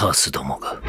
カースどもが。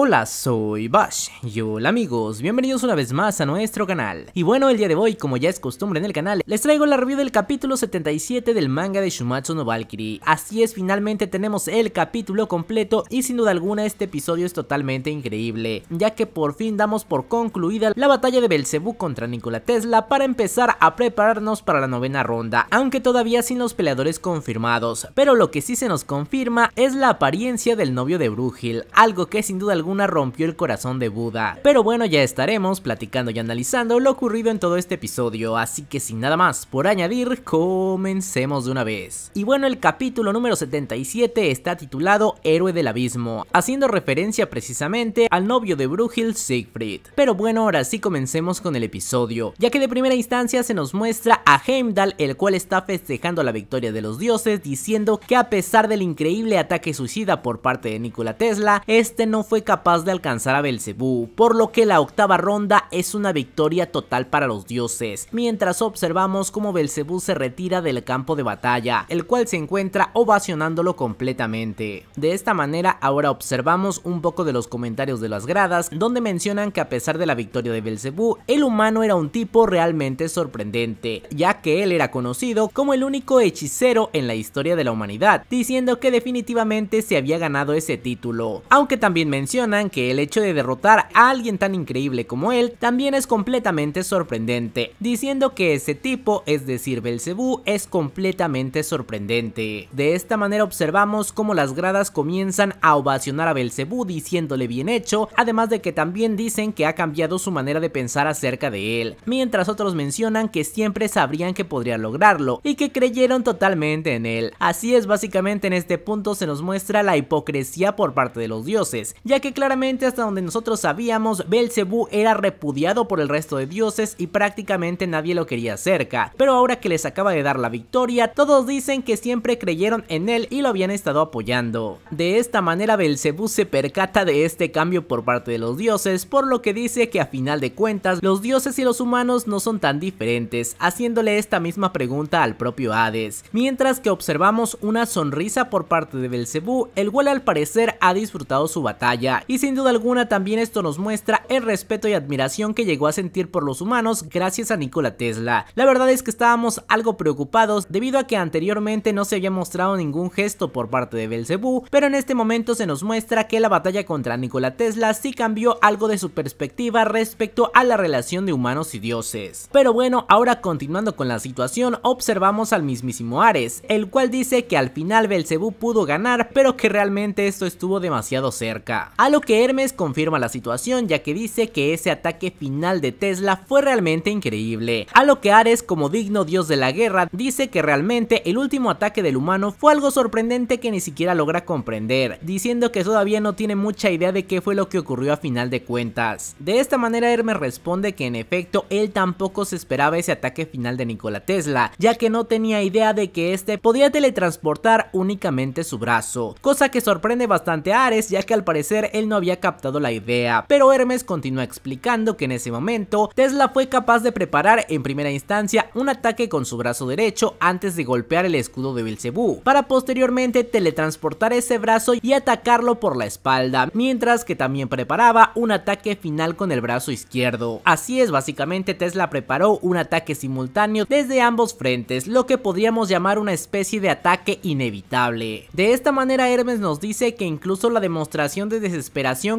Hola, soy Bash y hola amigos, bienvenidos una vez más a nuestro canal. Y bueno, el día de hoy, como ya es costumbre en el canal, les traigo la review del capítulo 77 del manga de Shumatsu no Valkyrie. Así es, finalmente tenemos el capítulo completo y sin duda alguna este episodio es totalmente increíble, ya que por fin damos por concluida la batalla de Belcebú contra Nikola Tesla para empezar a prepararnos para la novena ronda, aunque todavía sin los peleadores confirmados, pero lo que sí se nos confirma es la apariencia del novio de Brugil, algo que sin duda alguna una rompió el corazón de Buda. Pero bueno, ya estaremos platicando y analizando lo ocurrido en todo este episodio, así que sin nada más por añadir, comencemos de una vez. Y bueno, el capítulo número 77 está titulado Héroe del Abismo, haciendo referencia precisamente al novio de Brugil, Siegfried. Pero bueno, ahora sí comencemos con el episodio, ya que de primera instancia se nos muestra a Heimdall, el cual está festejando la victoria de los dioses, diciendo que a pesar del increíble ataque suicida por parte de Nikola Tesla, este no fue capaz de alcanzar a Belcebú, por lo que la octava ronda es una victoria total para los dioses, mientras observamos cómo Belcebú se retira del campo de batalla, el cual se encuentra ovacionándolo completamente. De esta manera ahora observamos un poco de los comentarios de las gradas, donde mencionan que a pesar de la victoria de Belcebú, el humano era un tipo realmente sorprendente, ya que él era conocido como el único hechicero en la historia de la humanidad, diciendo que definitivamente se había ganado ese título, aunque también menciona: que el hecho de derrotar a alguien tan increíble como él también es completamente sorprendente, diciendo que ese tipo, es decir Belcebú, es completamente sorprendente. De esta manera observamos cómo las gradas comienzan a ovacionar a Belcebú diciéndole bien hecho, además de que también dicen que ha cambiado su manera de pensar acerca de él, mientras otros mencionan que siempre sabrían que podría lograrlo y que creyeron totalmente en él. Así es básicamente en este punto se nos muestra la hipocresía por parte de los dioses, ya que claramente hasta donde nosotros sabíamos, Belcebú era repudiado por el resto de dioses y prácticamente nadie lo quería cerca, pero ahora que les acaba de dar la victoria, todos dicen que siempre creyeron en él y lo habían estado apoyando. De esta manera Belcebú se percata de este cambio por parte de los dioses, por lo que dice que a final de cuentas los dioses y los humanos no son tan diferentes, haciéndole esta misma pregunta al propio Hades. Mientras que observamos una sonrisa por parte de Belcebú, el cual al parecer ha disfrutado su batalla, y sin duda alguna también esto nos muestra el respeto y admiración que llegó a sentir por los humanos gracias a Nikola Tesla. La verdad es que estábamos algo preocupados debido a que anteriormente no se había mostrado ningún gesto por parte de Belzebú, pero en este momento se nos muestra que la batalla contra Nikola Tesla sí cambió algo de su perspectiva respecto a la relación de humanos y dioses. Pero bueno, ahora continuando con la situación, observamos al mismísimo Ares, el cual dice que al final Belzebú pudo ganar, pero que realmente esto estuvo demasiado cerca. A lo que Hermes confirma la situación ya que dice que ese ataque final de Tesla fue realmente increíble. A lo que Ares como digno dios de la guerra dice que realmente el último ataque del humano fue algo sorprendente que ni siquiera logra comprender, diciendo que todavía no tiene mucha idea de qué fue lo que ocurrió a final de cuentas. De esta manera Hermes responde que en efecto él tampoco se esperaba ese ataque final de Nikola Tesla, ya que no tenía idea de que este podía teletransportar únicamente su brazo, cosa que sorprende bastante a Ares ya que al parecer él no había captado la idea, pero Hermes continúa explicando que en ese momento Tesla fue capaz de preparar en primera instancia un ataque con su brazo derecho antes de golpear el escudo de Belcebú, para posteriormente teletransportar ese brazo y atacarlo por la espalda, mientras que también preparaba un ataque final con el brazo izquierdo. Así es, básicamente Tesla preparó un ataque simultáneo desde ambos frentes, lo que podríamos llamar una especie de ataque inevitable. De esta manera Hermes nos dice que incluso la demostración de desesperación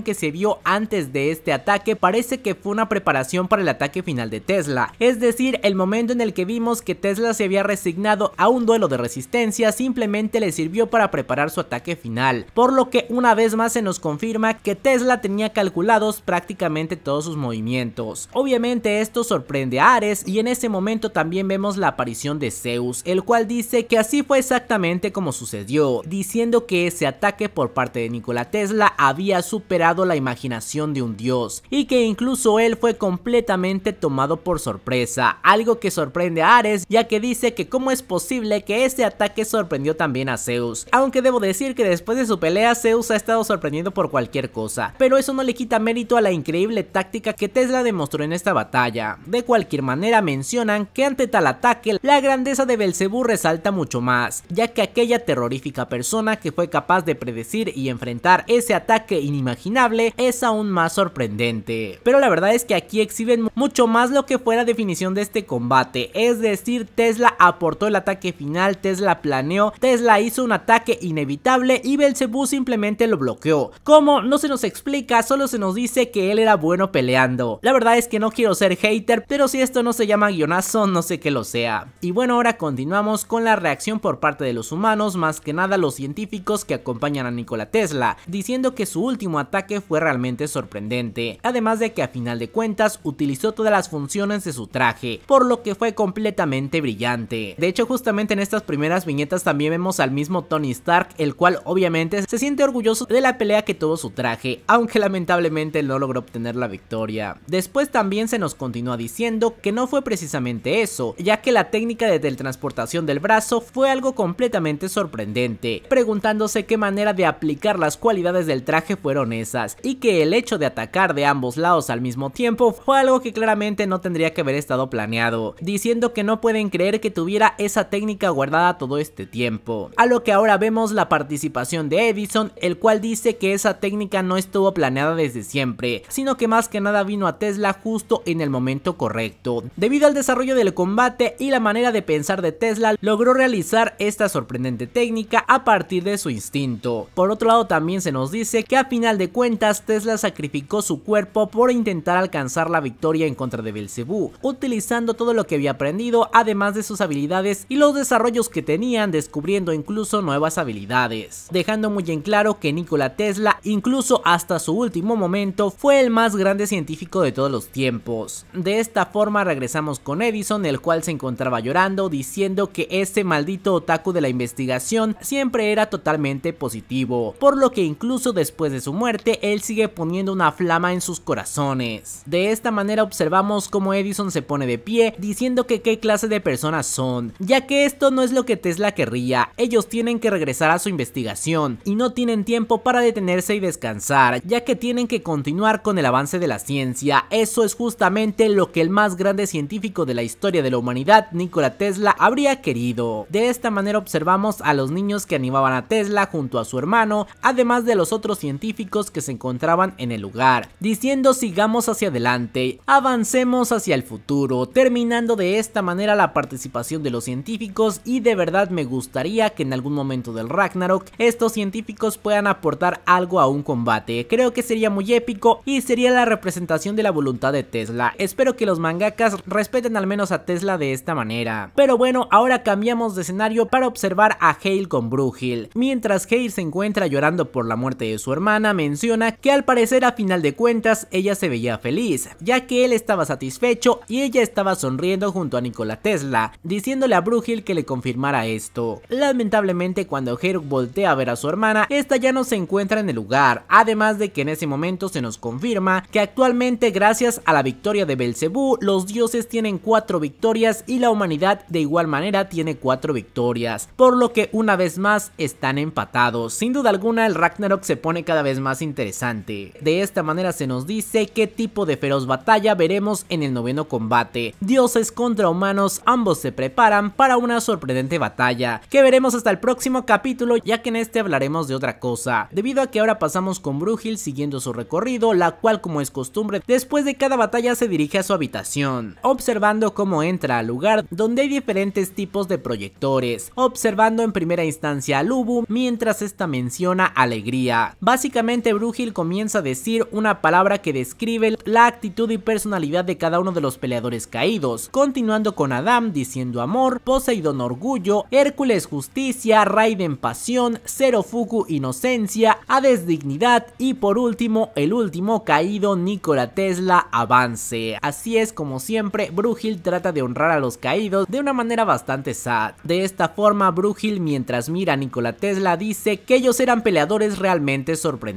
que se vio antes de este ataque parece que fue una preparación para el ataque final de Tesla, es decir, el momento en el que vimos que Tesla se había resignado a un duelo de resistencia simplemente le sirvió para preparar su ataque final, por lo que una vez más se nos confirma que Tesla tenía calculados prácticamente todos sus movimientos. Obviamente esto sorprende a Ares y en ese momento también vemos la aparición de Zeus, el cual dice que así fue exactamente como sucedió, diciendo que ese ataque por parte de Nikola Tesla había superado la imaginación de un dios y que incluso él fue completamente tomado por sorpresa, algo que sorprende a Ares ya que dice que cómo es posible que ese ataque sorprendió también a Zeus, aunque debo decir que después de su pelea Zeus ha estado sorprendiendo por cualquier cosa, pero eso no le quita mérito a la increíble táctica que Tesla demostró en esta batalla. De cualquier manera mencionan que ante tal ataque la grandeza de Belcebú resalta mucho más, ya que aquella terrorífica persona que fue capaz de predecir y enfrentar ese ataque inimaginable es aún más sorprendente. Pero la verdad es que aquí exhiben mucho más lo que fue la definición de este combate, es decir, Tesla aportó el ataque final, Tesla planeó, Tesla hizo un ataque inevitable y Belzebú simplemente lo bloqueó. Como no se nos explica, solo se nos dice que él era bueno peleando. La verdad es que no quiero ser hater, pero si esto no se llama guionazo, no sé qué lo sea. Y bueno, ahora continuamos con la reacción por parte de los humanos, más que nada los científicos que acompañan a Nikola Tesla, diciendo que su último ataque fue realmente sorprendente, además de que a final de cuentas utilizó todas las funciones de su traje, por lo que fue completamente brillante. De hecho justamente en estas primeras viñetas también vemos al mismo Tony Stark, el cual obviamente se siente orgulloso de la pelea que tuvo su traje, aunque lamentablemente no logró obtener la victoria. Después también se nos continúa diciendo que no fue precisamente eso, ya que la técnica de teletransportación del brazo fue algo completamente sorprendente, preguntándose qué manera de aplicar las cualidades del traje fueron esas, y que el hecho de atacar de ambos lados al mismo tiempo fue algo que claramente no tendría que haber estado planeado, diciendo que no pueden creer que tuviera esa técnica guardada todo este tiempo. A lo que ahora vemos la participación de Edison, el cual dice que esa técnica no estuvo planeada desde siempre, sino que más que nada vino a Tesla justo en el momento correcto. Debido al desarrollo del combate y la manera de pensar de Tesla, logró realizar esta sorprendente técnica a partir de su instinto. Por otro lado también se nos dice que a final de cuentas Tesla sacrificó su cuerpo por intentar alcanzar la victoria en contra de Belcebú, utilizando todo lo que había aprendido además de sus habilidades y los desarrollos que tenían descubriendo incluso nuevas habilidades, dejando muy en claro que Nikola Tesla incluso hasta su último momento fue el más grande científico de todos los tiempos. De esta forma regresamos con Edison el cual se encontraba llorando diciendo que este maldito otaku de la investigación siempre era totalmente positivo, por lo que incluso después de su muerte, él sigue poniendo una flama en sus corazones. De esta manera observamos cómo Edison se pone de pie, diciendo que qué clase de personas son, ya que esto no es lo que Tesla querría, ellos tienen que regresar a su investigación, y no tienen tiempo para detenerse y descansar, ya que tienen que continuar con el avance de la ciencia, eso es justamente lo que el más grande científico de la historia de la humanidad, Nikola Tesla, habría querido. De esta manera observamos a los niños que animaban a Tesla junto a su hermano, además de los otros científicos que se encontraban en el lugar, diciendo sigamos hacia adelante, avancemos hacia el futuro, terminando de esta manera la participación de los científicos y de verdad me gustaría que en algún momento del Ragnarok estos científicos puedan aportar algo a un combate, creo que sería muy épico y sería la representación de la voluntad de Tesla, espero que los mangakas respeten al menos a Tesla de esta manera. Pero bueno, ahora cambiamos de escenario para observar a Hale con Brugil, mientras Hale se encuentra llorando por la muerte de su hermano, menciona que al parecer a final de cuentas ella se veía feliz, ya que él estaba satisfecho y ella estaba sonriendo junto a Nikola Tesla, diciéndole a Brugil que le confirmara esto. Lamentablemente cuando Herok voltea a ver a su hermana, esta ya no se encuentra en el lugar, además de que en ese momento se nos confirma que actualmente gracias a la victoria de Belcebú, los dioses tienen cuatro victorias y la humanidad de igual manera tiene cuatro victorias, por lo que una vez más están empatados. Sin duda alguna el Ragnarok se pone cada vez es más interesante. De esta manera se nos dice qué tipo de feroz batalla veremos en el noveno combate. Dioses contra humanos, ambos se preparan para una sorprendente batalla, que veremos hasta el próximo capítulo ya que en este hablaremos de otra cosa, debido a que ahora pasamos con Brújil siguiendo su recorrido, la cual como es costumbre, después de cada batalla se dirige a su habitación, observando cómo entra al lugar donde hay diferentes tipos de proyectores, observando en primera instancia a Lubu mientras esta menciona alegría. Básicamente Básicamente comienza a decir una palabra que describe la actitud y personalidad de cada uno de los peleadores caídos, continuando con Adam diciendo amor, Poseidón orgullo, Hércules justicia, Raiden pasión, Zero Fuku inocencia, Hades dignidad y por último el último caído Nikola Tesla avance. Así es como siempre Brugil trata de honrar a los caídos de una manera bastante sad. De esta forma Brujil mientras mira a Nikola Tesla dice que ellos eran peleadores realmente sorprendentes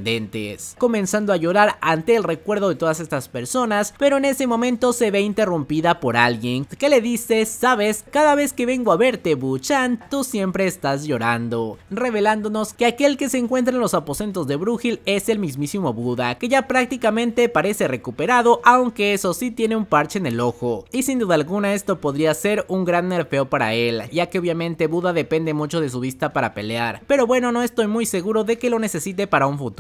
comenzando a llorar ante el recuerdo de todas estas personas, pero en ese momento se ve interrumpida por alguien que le dice, sabes, cada vez que vengo a verte, Buchan, tú siempre estás llorando, revelándonos que aquel que se encuentra en los aposentos de Brugil. es el mismísimo Buda, que ya prácticamente parece recuperado, aunque eso sí tiene un parche en el ojo, y sin duda alguna esto podría ser un gran nerfeo para él, ya que obviamente Buda depende mucho de su vista para pelear, pero bueno, no estoy muy seguro de que lo necesite para un futuro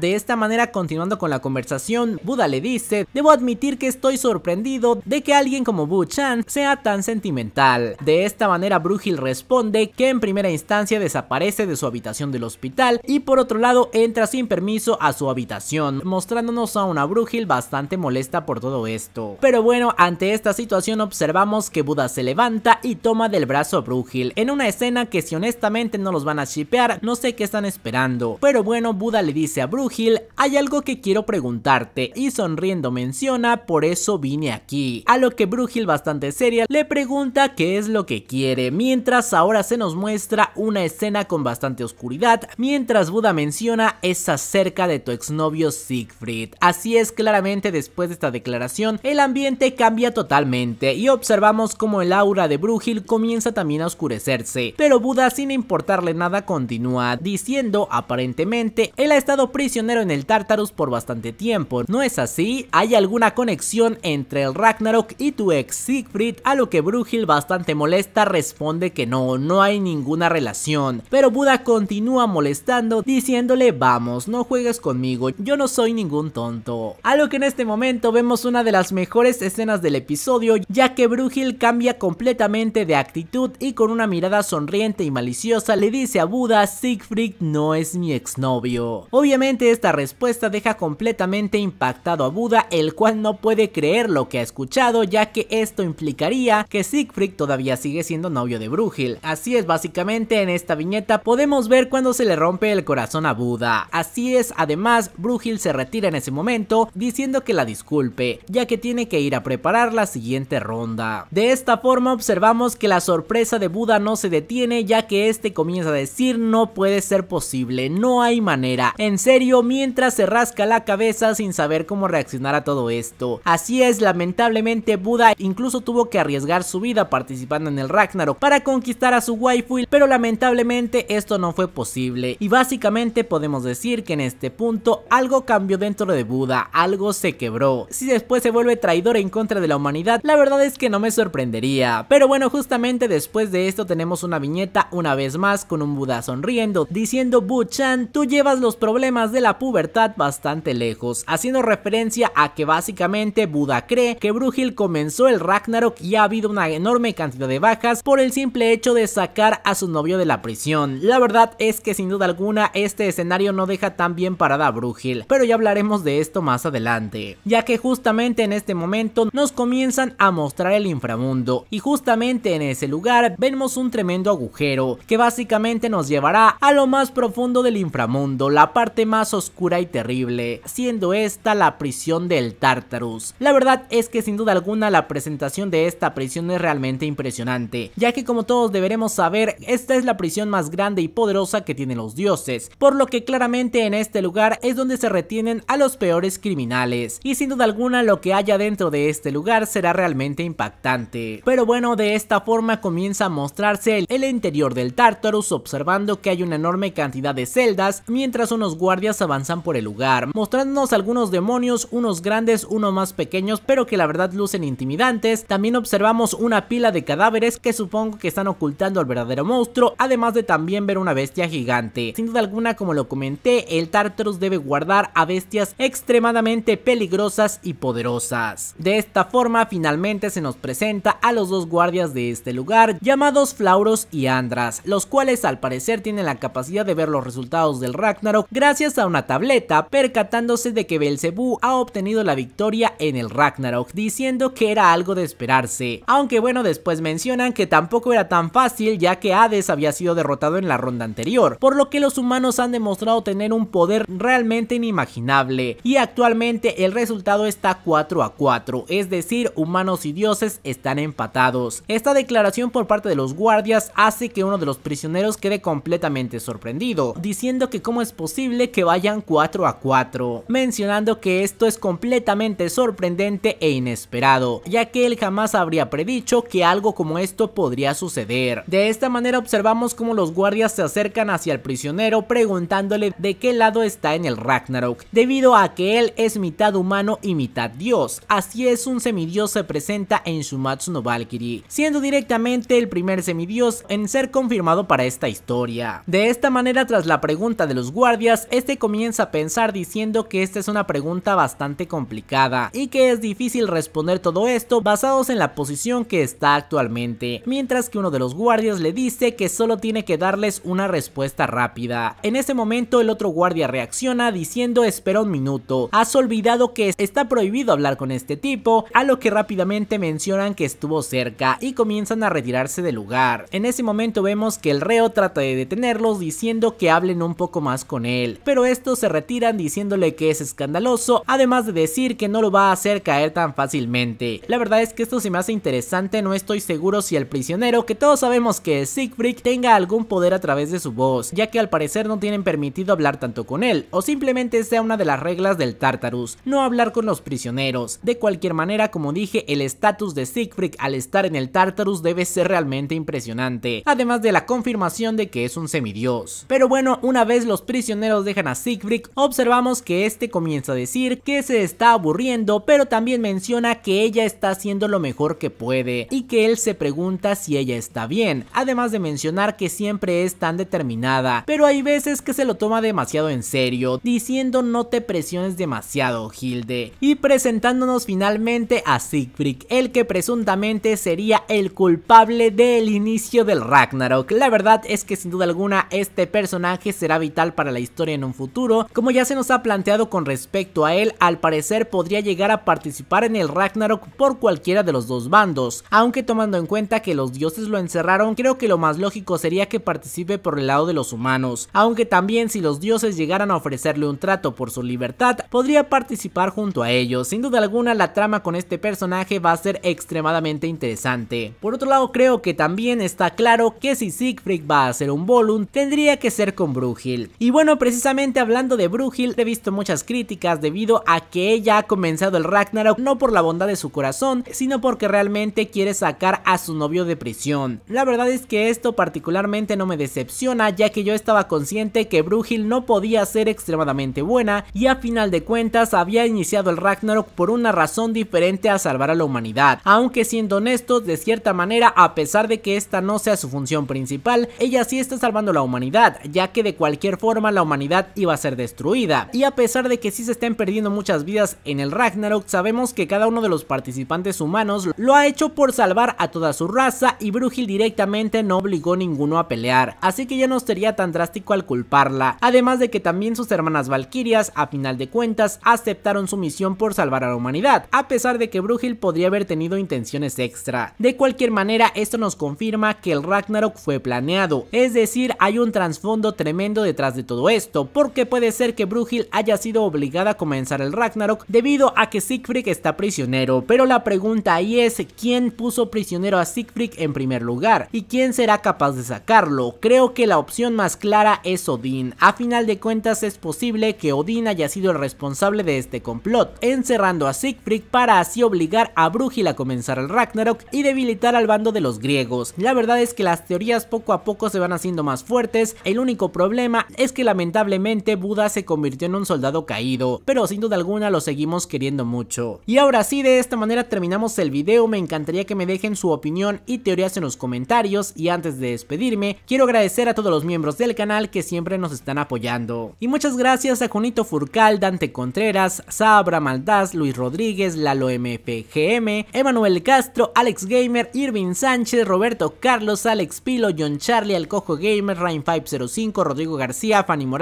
de esta manera, continuando con la conversación, Buda le dice, debo admitir que estoy sorprendido de que alguien como Bu Chan sea tan sentimental. De esta manera, Brujil responde que en primera instancia desaparece de su habitación del hospital y por otro lado entra sin permiso a su habitación, mostrándonos a una Brujil bastante molesta por todo esto. Pero bueno, ante esta situación observamos que Buda se levanta y toma del brazo a Brujil, en una escena que si honestamente no los van a shipear, no sé qué están esperando. Pero bueno, Buda le dice a Brugil, hay algo que quiero preguntarte y sonriendo menciona, por eso vine aquí. A lo que Brugil bastante seria le pregunta qué es lo que quiere, mientras ahora se nos muestra una escena con bastante oscuridad, mientras Buda menciona es acerca de tu exnovio Siegfried. Así es claramente después de esta declaración, el ambiente cambia totalmente y observamos como el aura de Brugil comienza también a oscurecerse, pero Buda sin importarle nada continúa, diciendo aparentemente, el estado prisionero en el Tartarus por bastante tiempo. ¿No es así? ¿Hay alguna conexión entre el Ragnarok y tu ex Siegfried? A lo que Brugil bastante molesta responde que no, no hay ninguna relación. Pero Buda continúa molestando diciéndole vamos, no juegues conmigo, yo no soy ningún tonto. A lo que en este momento vemos una de las mejores escenas del episodio ya que Brugil cambia completamente de actitud y con una mirada sonriente y maliciosa le dice a Buda Siegfried no es mi exnovio. Obviamente esta respuesta deja completamente impactado a Buda, el cual no puede creer lo que ha escuchado, ya que esto implicaría que Siegfried todavía sigue siendo novio de Brugil. Así es, básicamente en esta viñeta podemos ver cuando se le rompe el corazón a Buda. Así es, además, Brugil se retira en ese momento diciendo que la disculpe, ya que tiene que ir a preparar la siguiente ronda. De esta forma observamos que la sorpresa de Buda no se detiene ya que este comienza a decir no puede ser posible, no hay manera en serio mientras se rasca la cabeza sin saber cómo reaccionar a todo esto. Así es, lamentablemente Buda incluso tuvo que arriesgar su vida participando en el Ragnarok para conquistar a su waifu, pero lamentablemente esto no fue posible. Y básicamente podemos decir que en este punto algo cambió dentro de Buda, algo se quebró. Si después se vuelve traidor en contra de la humanidad, la verdad es que no me sorprendería. Pero bueno, justamente después de esto tenemos una viñeta una vez más con un Buda sonriendo, diciendo "Buchan, tú llevas los problemas de la pubertad bastante lejos, haciendo referencia a que básicamente Buda cree que Brujil comenzó el Ragnarok y ha habido una enorme cantidad de bajas por el simple hecho de sacar a su novio de la prisión. La verdad es que sin duda alguna este escenario no deja tan bien parada a Brujil, pero ya hablaremos de esto más adelante, ya que justamente en este momento nos comienzan a mostrar el inframundo y justamente en ese lugar vemos un tremendo agujero que básicamente nos llevará a lo más profundo del inframundo, la parte parte más oscura y terrible, siendo esta la prisión del Tartarus. La verdad es que sin duda alguna la presentación de esta prisión es realmente impresionante, ya que como todos deberemos saber, esta es la prisión más grande y poderosa que tienen los dioses, por lo que claramente en este lugar es donde se retienen a los peores criminales, y sin duda alguna lo que haya dentro de este lugar será realmente impactante. Pero bueno, de esta forma comienza a mostrarse el, interior del Tartarus observando que hay una enorme cantidad de celdas, mientras unos guardias avanzan por el lugar, mostrándonos algunos demonios, unos grandes, unos más pequeños, pero que la verdad lucen intimidantes. También observamos una pila de cadáveres que supongo que están ocultando al verdadero monstruo, además de también ver una bestia gigante. Sin duda alguna, como lo comenté, el Tartarus debe guardar a bestias extremadamente peligrosas y poderosas. De esta forma, finalmente se nos presenta a los dos guardias de este lugar, llamados Flauros y Andras, los cuales al parecer tienen la capacidad de ver los resultados del Ragnarok gracias a una tableta, percatándose de que Belcebú ha obtenido la victoria en el Ragnarok, diciendo que era algo de esperarse. Aunque bueno, después mencionan que tampoco era tan fácil ya que Hades había sido derrotado en la ronda anterior, por lo que los humanos han demostrado tener un poder realmente inimaginable y actualmente el resultado está 4 a 4, es decir, humanos y dioses están empatados. Esta declaración por parte de los guardias hace que uno de los prisioneros quede completamente sorprendido, diciendo que cómo es posible que vayan 4 a 4, mencionando que esto es completamente sorprendente e inesperado, ya que él jamás habría predicho que algo como esto podría suceder. De esta manera observamos cómo los guardias se acercan hacia el prisionero preguntándole de qué lado está en el Ragnarok, debido a que él es mitad humano y mitad dios, así es un semidios se presenta en Shumatsu no Valkyrie, siendo directamente el primer semidios en ser confirmado para esta historia. De esta manera tras la pregunta de los guardias este comienza a pensar diciendo que esta es una pregunta bastante complicada y que es difícil responder todo esto basados en la posición que está actualmente, mientras que uno de los guardias le dice que solo tiene que darles una respuesta rápida. En ese momento el otro guardia reacciona diciendo espera un minuto, has olvidado que está prohibido hablar con este tipo, a lo que rápidamente mencionan que estuvo cerca y comienzan a retirarse del lugar. En ese momento vemos que el reo trata de detenerlos diciendo que hablen un poco más con él pero estos se retiran diciéndole que es escandaloso, además de decir que no lo va a hacer caer tan fácilmente. La verdad es que esto se me hace interesante, no estoy seguro si el prisionero, que todos sabemos que es Siegfried, tenga algún poder a través de su voz, ya que al parecer no tienen permitido hablar tanto con él, o simplemente sea una de las reglas del Tartarus, no hablar con los prisioneros. De cualquier manera, como dije, el estatus de Siegfried al estar en el Tartarus debe ser realmente impresionante, además de la confirmación de que es un semidios. Pero bueno, una vez los prisioneros dejan a Siegfried, observamos que este comienza a decir que se está aburriendo, pero también menciona que ella está haciendo lo mejor que puede y que él se pregunta si ella está bien, además de mencionar que siempre es tan determinada, pero hay veces que se lo toma demasiado en serio, diciendo no te presiones demasiado, Hilde, y presentándonos finalmente a Siegfried, el que presuntamente sería el culpable del inicio del Ragnarok. La verdad es que sin duda alguna este personaje será vital para la historia en un futuro, como ya se nos ha planteado con respecto a él, al parecer podría llegar a participar en el Ragnarok por cualquiera de los dos bandos, aunque tomando en cuenta que los dioses lo encerraron, creo que lo más lógico sería que participe por el lado de los humanos, aunque también si los dioses llegaran a ofrecerle un trato por su libertad, podría participar junto a ellos, sin duda alguna la trama con este personaje va a ser extremadamente interesante. Por otro lado creo que también está claro que si Siegfried va a ser un volumen tendría que ser con Brugil. Y bueno, Precisamente hablando de Brugil he visto muchas críticas debido a que ella ha comenzado el Ragnarok no por la bondad de su corazón, sino porque realmente quiere sacar a su novio de prisión. La verdad es que esto particularmente no me decepciona, ya que yo estaba consciente que Brujil no podía ser extremadamente buena y a final de cuentas había iniciado el Ragnarok por una razón diferente a salvar a la humanidad. Aunque siendo honestos, de cierta manera, a pesar de que esta no sea su función principal, ella sí está salvando a la humanidad, ya que de cualquier forma la humanidad iba a ser destruida. Y a pesar de que sí se estén perdiendo muchas vidas en el Ragnarok, sabemos que cada uno de los participantes humanos lo ha hecho por salvar a toda su raza y Brujil directamente no obligó a ninguno a pelear, así que ya no sería tan drástico al culparla, además de que también sus hermanas Valkyrias, a final de cuentas, aceptaron su misión por salvar a la humanidad, a pesar de que Brujil podría haber tenido intenciones extra. De cualquier manera, esto nos confirma que el Ragnarok fue planeado, es decir, hay un trasfondo tremendo detrás de todo esto porque puede ser que Brugil haya sido obligada a comenzar el Ragnarok debido a que Siegfried está prisionero, pero la pregunta ahí es quién puso prisionero a Siegfried en primer lugar y quién será capaz de sacarlo. Creo que la opción más clara es Odín, a final de cuentas es posible que Odín haya sido el responsable de este complot, encerrando a Siegfried para así obligar a Brugil a comenzar el Ragnarok y debilitar al bando de los griegos. La verdad es que las teorías poco a poco se van haciendo más fuertes, el único problema es que la lamentablemente Buda se convirtió en un soldado caído, pero sin duda alguna lo seguimos queriendo mucho. Y ahora sí, de esta manera terminamos el video, me encantaría que me dejen su opinión y teorías en los comentarios y antes de despedirme, quiero agradecer a todos los miembros del canal que siempre nos están apoyando. Y muchas gracias a Junito Furcal, Dante Contreras, Sabra Maldaz, Luis Rodríguez, Lalo MPGM, Emanuel Castro, Alex Gamer, Irving Sánchez, Roberto Carlos, Alex Pilo, John Charlie, Alcojo Gamer, Rain505, Rodrigo García, Fanny Morales,